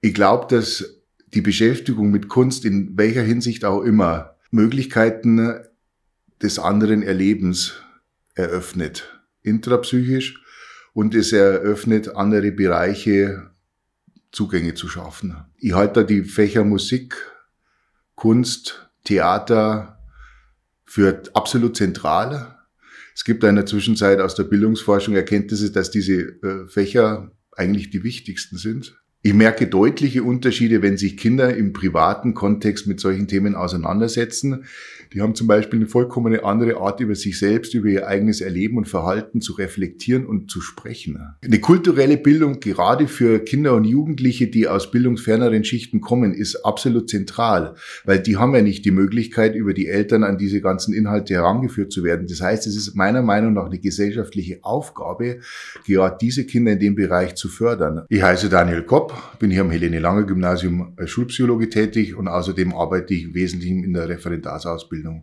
Ich glaube, dass die Beschäftigung mit Kunst in welcher Hinsicht auch immer Möglichkeiten des anderen Erlebens eröffnet, intrapsychisch, und es eröffnet andere Bereiche Zugänge zu schaffen. Ich halte da die Fächer Musik, Kunst, Theater für absolut zentral. Es gibt in der Zwischenzeit aus der Bildungsforschung Erkenntnisse, dass diese äh, Fächer eigentlich die wichtigsten sind. Ich merke deutliche Unterschiede, wenn sich Kinder im privaten Kontext mit solchen Themen auseinandersetzen. Die haben zum Beispiel eine vollkommen andere Art, über sich selbst, über ihr eigenes Erleben und Verhalten zu reflektieren und zu sprechen. Eine kulturelle Bildung, gerade für Kinder und Jugendliche, die aus bildungsferneren Schichten kommen, ist absolut zentral, weil die haben ja nicht die Möglichkeit, über die Eltern an diese ganzen Inhalte herangeführt zu werden. Das heißt, es ist meiner Meinung nach eine gesellschaftliche Aufgabe, gerade diese Kinder in dem Bereich zu fördern. Ich heiße Daniel Kopp. Job, bin hier am Helene Lange Gymnasium als äh, Schulpsychologe tätig und außerdem arbeite ich im Wesentlichen in der Referendarsausbildung.